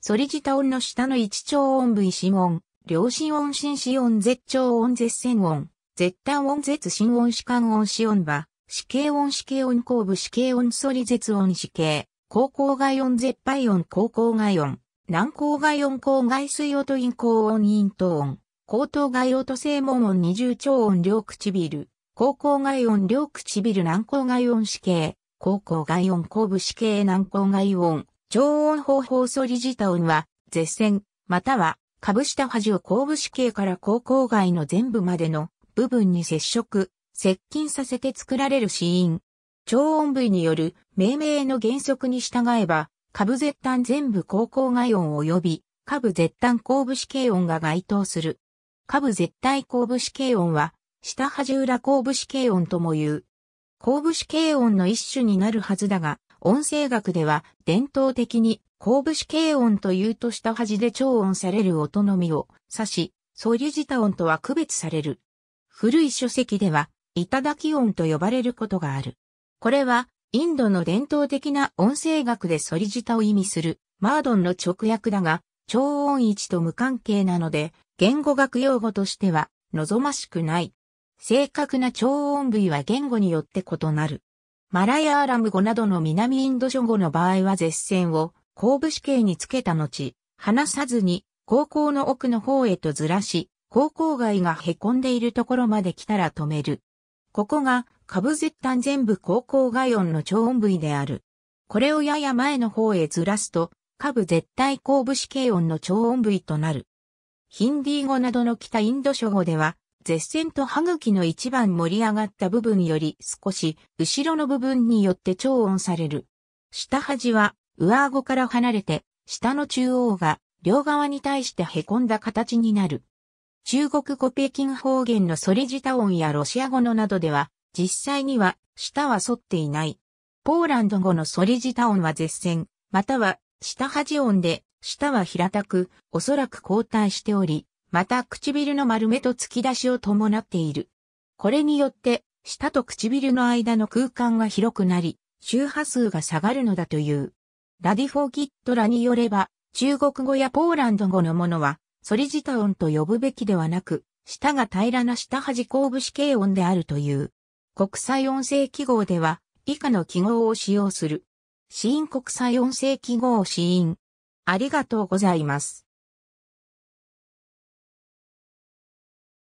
ソリジタ音の下の一長音部位指音、両心音心子音絶頂音絶線音、絶端音絶心音子間音子音場、子形音子形音後部子形音ソリ絶音子形、高校外音絶敗音高校外音、南高外音高外水音陰高音陰等音、高等外音正門音二重超音両唇、高校外音両唇南高外音子形、高校外音後部子形南高外音、超音波法ソリジタ音は、絶線、または、株下端を後部死刑から後校外の全部までの部分に接触、接近させて作られる死因。超音部位による命名の原則に従えば、株絶端全部高校外音及び、株絶端後部死刑音が該当する。株絶対後部死刑音は、下端裏後部死刑音とも言う。後部死刑音の一種になるはずだが、音声学では伝統的に後部子形音というとした端で超音される音のみを指し、ソリジタ音とは区別される。古い書籍では、いただき音と呼ばれることがある。これは、インドの伝統的な音声学でソリジタを意味する、マードンの直訳だが、超音置と無関係なので、言語学用語としては、望ましくない。正確な超音部位は言語によって異なる。マライアーラム語などの南インド諸語の場合は絶線を後部死刑につけた後、離さずに高校の奥の方へとずらし、高校外が凹んでいるところまで来たら止める。ここが、下部絶端全部高校外音の超音部位である。これをやや前の方へずらすと、下部絶対後部死刑音の超音部位となる。ヒンディー語などの北インド諸語では、舌尖と歯茎の一番盛り上がった部分より少し後ろの部分によって超音される。下端は上顎から離れて、下の中央が両側に対して凹んだ形になる。中国語北京方言のソリジタ音やロシア語のなどでは、実際には舌は反っていない。ポーランド語のソリジタ音は絶線、または下端音で、舌は平たく、おそらく交代しており、また唇の丸めと突き出しを伴っている。これによって、舌と唇の間の空間が広くなり、周波数が下がるのだという。ラディフォーキットらによれば、中国語やポーランド語のものは、ソリジタ音と呼ぶべきではなく、舌が平らな舌端後部死形音であるという。国際音声記号では、以下の記号を使用する。死因国際音声記号死因。ありがとうございます。